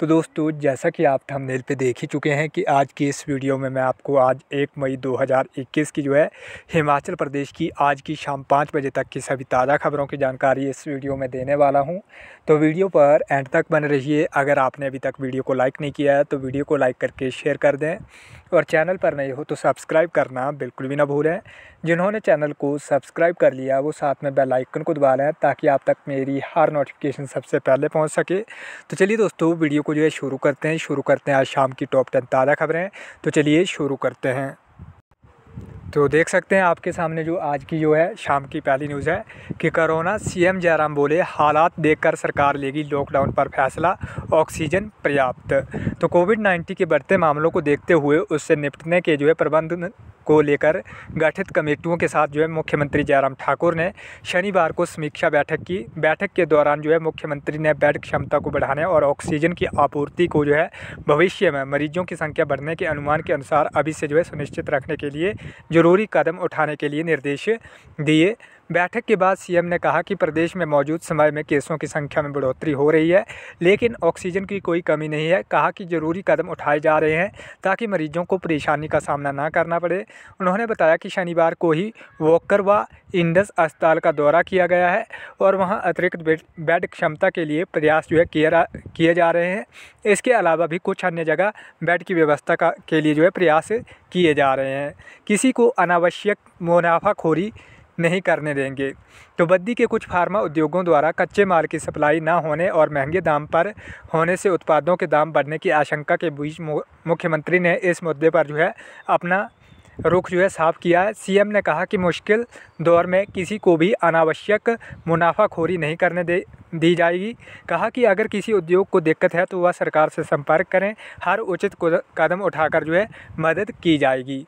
तो दोस्तों जैसा कि आप थंबनेल पे देख ही चुके हैं कि आज की इस वीडियो में मैं आपको आज एक मई 2021 की जो है हिमाचल प्रदेश की आज की शाम पाँच बजे तक की सभी ताज़ा खबरों की जानकारी इस वीडियो में देने वाला हूँ तो वीडियो पर एंड तक बने रहिए अगर आपने अभी तक वीडियो को लाइक नहीं किया है तो वीडियो को लाइक करके शेयर कर दें और चैनल पर नए हो तो सब्सक्राइब करना बिल्कुल भी ना भूलें जिन्होंने चैनल को सब्सक्राइब कर लिया वो साथ में बेल आइकन को दबा लें ताकि आप तक मेरी हर नोटिफिकेशन सबसे पहले पहुंच सके तो चलिए दोस्तों वीडियो को जो है शुरू करते हैं शुरू करते हैं आज शाम की टॉप टेन ताज़ा खबरें तो चलिए शुरू करते हैं तो देख सकते हैं आपके सामने जो आज की जो है शाम की पहली न्यूज़ है कि कोरोना सीएम जयराम बोले हालात देखकर सरकार लेगी लॉकडाउन पर फैसला ऑक्सीजन पर्याप्त तो कोविड 19 के बढ़ते मामलों को देखते हुए उससे निपटने के जो है प्रबंध को लेकर गठित कमेटियों के साथ जो है मुख्यमंत्री जयराम ठाकुर ने शनिवार को समीक्षा बैठक की बैठक के दौरान जो है मुख्यमंत्री ने बेड क्षमता को बढ़ाने और ऑक्सीजन की आपूर्ति को जो है भविष्य में मरीजों की संख्या बढ़ने के अनुमान के अनुसार अभी से जो है सुनिश्चित रखने के लिए जरूर ज़रूरी कदम उठाने के लिए निर्देश दिए बैठक के बाद सीएम ने कहा कि प्रदेश में मौजूद समय में केसों की संख्या में बढ़ोतरी हो रही है लेकिन ऑक्सीजन की कोई कमी नहीं है कहा कि ज़रूरी कदम उठाए जा रहे हैं ताकि मरीजों को परेशानी का सामना ना करना पड़े उन्होंने बताया कि शनिवार को ही वॉकर व इंडस अस्पताल का दौरा किया गया है और वहाँ अतिरिक्त बेड क्षमता के लिए प्रयास जो है किए जा रहे हैं इसके अलावा भी कुछ अन्य जगह बेड की व्यवस्था का के लिए जो है प्रयास किए जा रहे हैं किसी को अनावश्यक मुनाफाखोरी नहीं करने देंगे तो बद्दी के कुछ फार्मा उद्योगों द्वारा कच्चे माल की सप्लाई ना होने और महंगे दाम पर होने से उत्पादों के दाम बढ़ने की आशंका के बीच मुख्यमंत्री ने इस मुद्दे पर जो है अपना रुख जो है साफ किया है सीएम ने कहा कि मुश्किल दौर में किसी को भी अनावश्यक मुनाफाखोरी नहीं करने दे दी जाएगी कहा कि अगर किसी उद्योग को दिक्कत है तो वह सरकार से संपर्क करें हर उचित कदम उठाकर जो है मदद की जाएगी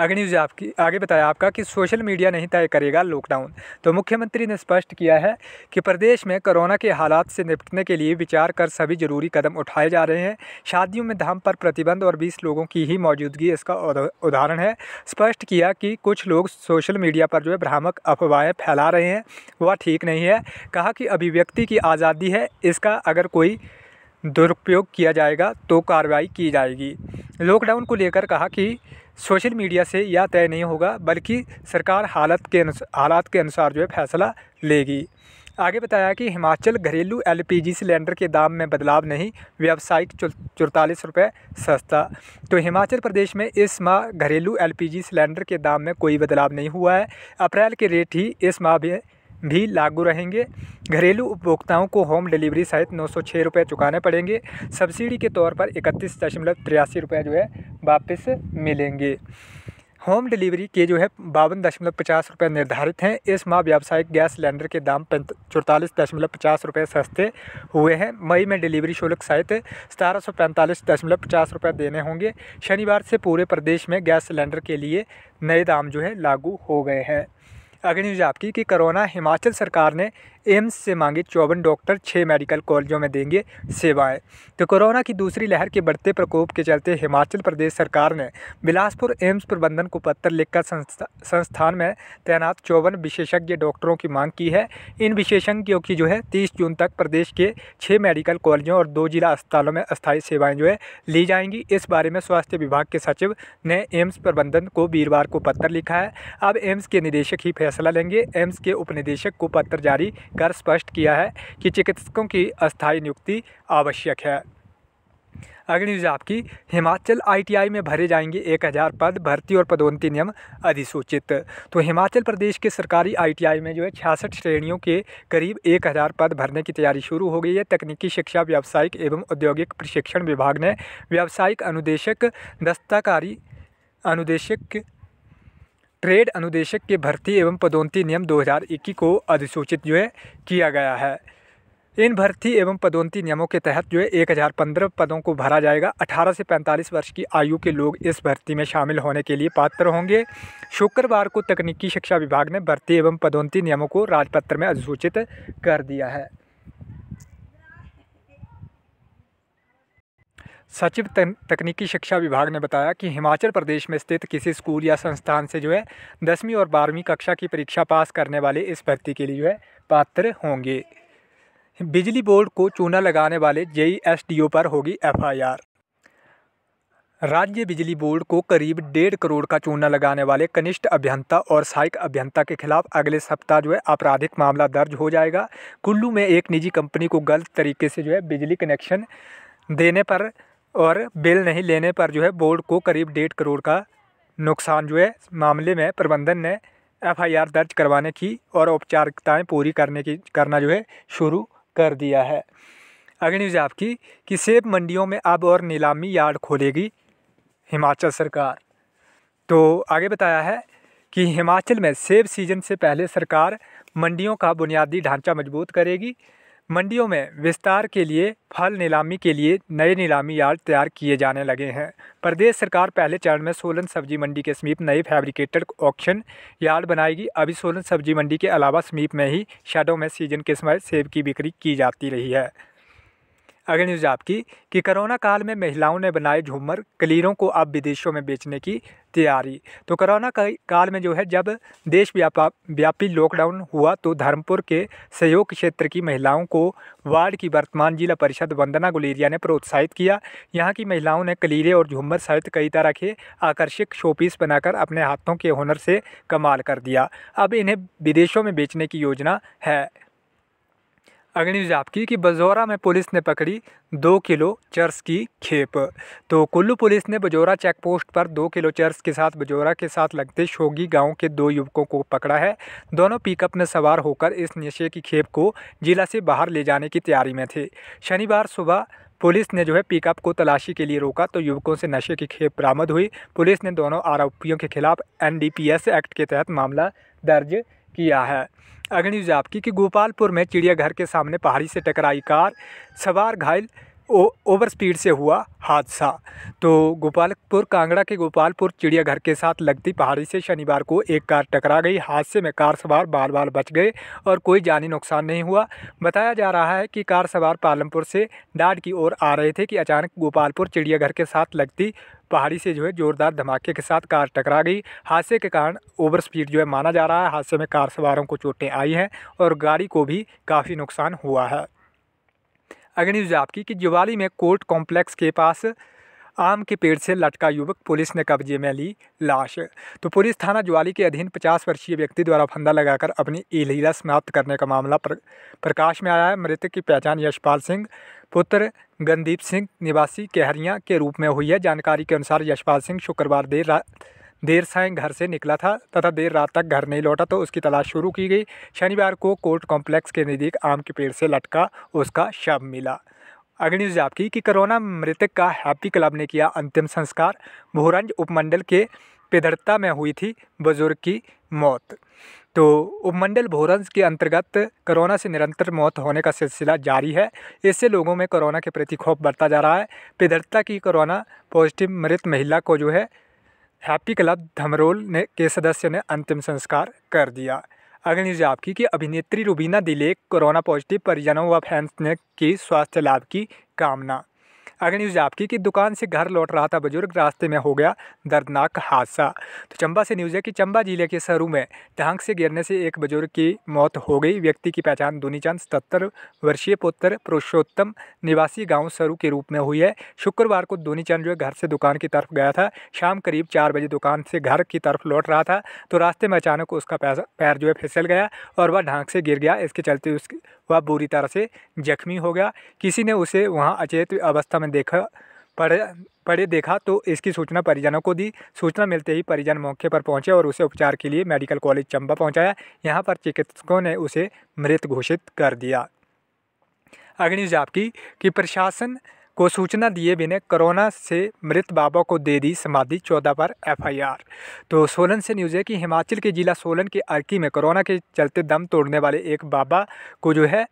अग्नि न्यूज़ आपकी आगे बताया आपका कि सोशल मीडिया नहीं तय करेगा लॉकडाउन तो मुख्यमंत्री ने स्पष्ट किया है कि प्रदेश में कोरोना के हालात से निपटने के लिए विचार कर सभी जरूरी कदम उठाए जा रहे हैं शादियों में धाम पर प्रतिबंध और बीस लोगों की ही मौजूदगी इसका उदाहरण है स्पष्ट किया कि कुछ लोग सोशल मीडिया पर जो है भ्रामक अफवाहें फैला रहे हैं वह ठीक नहीं है कहा कि अभिव्यक्ति की आज़ादी है इसका अगर कोई दुरुपयोग किया जाएगा तो कार्रवाई की जाएगी लॉकडाउन को लेकर कहा कि सोशल मीडिया से यह तय नहीं होगा बल्कि सरकार हालत के हालात के अनुसार जो है फैसला लेगी आगे बताया कि हिमाचल घरेलू एलपीजी सिलेंडर के दाम में बदलाव नहीं वेबसाइट चौतालीस रुपये सस्ता तो हिमाचल प्रदेश में इस माह घरेलू एलपीजी सिलेंडर के दाम में कोई बदलाव नहीं हुआ है अप्रैल के रेट ही इस माह भी भी लागू रहेंगे घरेलू उपभोक्ताओं को होम डिलीवरी सहित नौ सौ छः रुपये चुकाने पड़ेंगे सब्सिडी के तौर पर इकतीस दशमलव तिरासी रुपये जो है वापस मिलेंगे होम डिलीवरी के जो है बावन दशमलव पचास रुपये निर्धारित हैं इस माह व्यावसायिक गैस सिलेंडर के दाम चौतालीस दशमलव पचास रुपये सस्ते हुए हैं मई में डिलीवरी शुल्क सहित सतारह सौ पैंतालीस दशमलव पचास रुपये देने होंगे शनिवार से पूरे प्रदेश में गैस सिलेंडर के लिए नए दाम जो है लागू हो गए हैं अगली न्यूज़ आपकी कि कोरोना हिमाचल सरकार ने एम्स से मांगे चौवन डॉक्टर छः मेडिकल कॉलेजों में देंगे सेवाएं तो कोरोना की दूसरी लहर के बढ़ते प्रकोप के चलते हिमाचल प्रदेश सरकार ने बिलासपुर एम्स प्रबंधन को पत्र लिखकर संस्था संस्थान में तैनात चौवन विशेषज्ञ डॉक्टरों की मांग की है इन विशेषज्ञों की जो है तीस जून तक प्रदेश के छः मेडिकल कॉलेजों और दो जिला अस्पतालों में अस्थायी सेवाएँ जो है ली जाएंगी इस बारे में स्वास्थ्य विभाग के सचिव ने एम्स प्रबंधन को वीरवार को पत्र लिखा है अब एम्स के निदेशक ही फैसला लेंगे एम्स के उपनिदेशक को पत्र जारी कर स्पष्ट किया है कि चिकित्सकों की अस्थायी नियुक्ति आवश्यक है अगली न्यूज आपकी हिमाचल आईटीआई में भरे जाएंगे 1000 पद भर्ती और पदोन्नति नियम अधिसूचित तो हिमाचल प्रदेश के सरकारी आईटीआई में जो है छियासठ श्रेणियों के करीब 1000 पद भरने की तैयारी शुरू हो गई है तकनीकी शिक्षा व्यावसायिक एवं औद्योगिक प्रशिक्षण विभाग ने व्यावसायिक अनुदेशक दस्ताकारी अनुदेशक ट्रेड अनुदेशक के भर्ती एवं पदोन्नति नियम 2021 को अधिसूचित जो है किया गया है इन भर्ती एवं पदोन्नति नियमों के तहत जो है एक हज़ार पंद्रह पदों को भरा जाएगा 18 से 45 वर्ष की आयु के लोग इस भर्ती में शामिल होने के लिए पात्र होंगे शुक्रवार को तकनीकी शिक्षा विभाग ने भर्ती एवं पदोन्नति नियमों को राजपत्र में अधिसूचित कर दिया है सचिव तकनीकी शिक्षा विभाग ने बताया कि हिमाचल प्रदेश में स्थित किसी स्कूल या संस्थान से जो है दसवीं और बारहवीं कक्षा की परीक्षा पास करने वाले इस भर्ती के लिए जो है पात्र होंगे बिजली बोर्ड को चूना लगाने वाले जेई एस डी ओ पर होगी आर राज्य बिजली बोर्ड को करीब डेढ़ करोड़ का चूना लगाने वाले कनिष्ठ अभियंता और सहायक अभियंता के खिलाफ अगले सप्ताह जो है आपराधिक मामला दर्ज हो जाएगा कुल्लू में एक निजी कंपनी को गलत तरीके से जो है बिजली कनेक्शन देने पर और बिल नहीं लेने पर जो है बोर्ड को करीब डेढ़ करोड़ का नुकसान जो है मामले में प्रबंधन ने एफआईआर दर्ज करवाने की और औपचारिकताएं पूरी करने की करना जो है शुरू कर दिया है अगली न्यूज़ आपकी कि सेब मंडियों में अब और नीलामी यार्ड खोलेगी हिमाचल सरकार तो आगे बताया है कि हिमाचल में सेब सीजन से पहले सरकार मंडियों का बुनियादी ढांचा मजबूत करेगी मंडियों में विस्तार के लिए फल नीलामी के लिए नए नीलामी यार्ड तैयार किए जाने लगे हैं प्रदेश सरकार पहले चरण में सोलन सब्जी मंडी के समीप नए फैब्रिकेटेड ऑक्शन यार्ड बनाएगी अभी सोलन सब्जी मंडी के अलावा समीप में ही शेडों में सीजन के समय सेब की बिक्री की जाती रही है अगली न्यूज़ आपकी कि कोरोना काल में महिलाओं ने बनाए झूमर कलीरों को अब विदेशों में बेचने की तैयारी तो कोरोना काल में जो है जब देश व्यापा व्यापी लॉकडाउन हुआ तो धर्मपुर के सहयोग क्षेत्र की महिलाओं को वार्ड की वर्तमान जिला परिषद वंदना गुलेरिया ने प्रोत्साहित किया यहाँ की महिलाओं ने कलीरे और झूमर सहित कई तरह के आकर्षक शोपीस बनाकर अपने हाथों के हुनर से कमाल कर दिया अब इन्हें विदेशों में बेचने की योजना है अगली आपकी कि बजौरा में पुलिस ने पकड़ी दो किलो चर्स की खेप तो कुल्लू पुलिस ने बजौरा चेक पोस्ट पर दो किलो चर्स के साथ बजौरा के साथ लगते शोगी गांव के दो युवकों को पकड़ा है दोनों पिकअप में सवार होकर इस नशे की खेप को जिला से बाहर ले जाने की तैयारी में थे शनिवार सुबह पुलिस ने जो है पिकअप को तलाशी के लिए रोका तो युवकों से नशे की खेप बरामद हुई पुलिस ने दोनों आरोपियों के खिलाफ एन एक्ट के तहत मामला दर्ज किया है अगली न्यूज़ आपकी कि गोपालपुर में चिड़ियाघर के सामने पहाड़ी से टकराई कार सवार घायल ओ, ओवर स्पीड से हुआ हादसा तो गोपालपुर कांगड़ा के गोपालपुर चिड़ियाघर के साथ लगती पहाड़ी से शनिवार को एक कार टकरा गई हादसे में कार सवार बाल बाल बच गए और कोई जानी नुकसान नहीं हुआ बताया जा रहा है कि कार सवार पालमपुर से डाड की ओर आ रहे थे कि अचानक गोपालपुर चिड़ियाघर के साथ लगती पहाड़ी से जो है जोरदार धमाके के साथ कार टकरा गई हादसे के कारण ओवर स्पीड जो है माना जा रहा है हादसे में कार सवारों को चोटें आई हैं और गाड़ी को भी काफ़ी नुकसान हुआ है अगर न्यूज़ आपकी कि जुवाली में कोर्ट कॉम्प्लेक्स के पास आम के पेड़ से लटका युवक पुलिस ने कब्जे में ली लाश तो पुलिस थाना ज्वाली के अधीन 50 वर्षीय व्यक्ति द्वारा फंदा लगाकर अपनी इलीला समाप्त करने का मामला प्र, प्रकाश में आया है मृतक की पहचान यशपाल सिंह पुत्र गंदीप सिंह निवासी केहरिया के रूप में हुई है जानकारी के अनुसार यशपाल सिंह शुक्रवार देर रात देर साय घर से निकला था तथा देर रात तक घर नहीं लौटा तो उसकी तलाश शुरू की गई शनिवार को कोर्ट कॉम्प्लेक्स के नज़दीक आम के पेड़ से लटका उसका शव मिला अगली न्यूज़ आपकी कि कोरोना मृतक का हैप्पी क्लब ने किया अंतिम संस्कार भोरंज उपमंडल के पिधड़ता में हुई थी बुजुर्ग की मौत तो उपमंडल भोरंज के अंतर्गत कोरोना से निरंतर मौत होने का सिलसिला जारी है इससे लोगों में कोरोना के प्रति खौफ बढ़ता जा रहा है पिधड़ता की कोरोना पॉजिटिव मृत महिला को जो है हैप्पी क्लब धमरोल ने के सदस्य ने अंतिम संस्कार कर दिया अगली न्यूज आपकी कि अभिनेत्री रुबीना दिलेक कोरोना पॉजिटिव परिजनों व फैंस ने की स्वास्थ्य लाभ की कामना आगे न्यूज़ आपकी कि दुकान से घर लौट रहा था बुजुर्ग रास्ते में हो गया दर्दनाक हादसा तो चंबा से न्यूज़ है कि चंबा जिले के सरू में ढांक से गिरने से एक बुजुर्ग की मौत हो गई व्यक्ति की पहचान दुनीचंद सतर वर्षीय पुत्र पुरुषोत्तम निवासी गाँव सरू के रूप में हुई है शुक्रवार को दुनीचंद जो घर से दुकान की तरफ गया था शाम करीब चार बजे दुकान से घर की तरफ लौट रहा था तो रास्ते में अचानक उसका पैर जो है फिसल गया और वह ढांक से गिर गया इसके चलते उसकी वह बुरी तरह से जख्मी हो गया किसी ने उसे वहाँ अचेत अवस्था में देखा पड़े पड़े देखा तो इसकी सूचना परिजनों को दी सूचना मिलते ही परिजन मौके पर पहुंचे और उसे उपचार के लिए मेडिकल कॉलेज चंबा पहुंचाया यहां पर चिकित्सकों ने उसे मृत घोषित कर दिया अग्नि की कि प्रशासन को सूचना दिए बिना कोरोना से मृत बाबा को दे दी समाधि चौदह पर एफआईआर तो सोलन से न्यूज़ है कि हिमाचल के जिला सोलन के अर्की में कोरोना के चलते दम तोड़ने वाले एक बाबा को जो है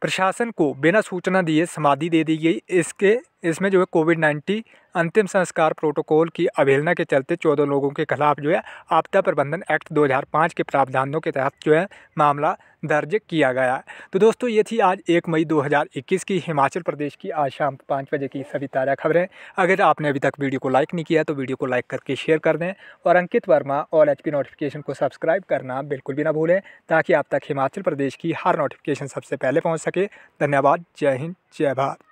प्रशासन को बिना सूचना दिए समाधि दे दी गई इसके इसमें जो है कोविड नाइन्टीन अंतिम संस्कार प्रोटोकॉल की अवहेलना के चलते चौदह लोगों के खिलाफ जो है आपदा प्रबंधन एक्ट 2005 के प्रावधानों के तहत जो है मामला दर्ज किया गया तो दोस्तों ये थी आज एक मई 2021 की हिमाचल प्रदेश की आज शाम पाँच बजे की सभी ताज़ा खबरें अगर आपने अभी तक वीडियो को लाइक नहीं किया तो वीडियो को लाइक करके शेयर कर दें और अंकित वर्मा ऑल एच नोटिफिकेशन को सब्सक्राइब करना बिल्कुल भी ना भूलें ताकि आप तक हिमाचल प्रदेश की हर नोटिफिकेशन सबसे पहले पहुँच सके धन्यवाद जय हिंद जय भारत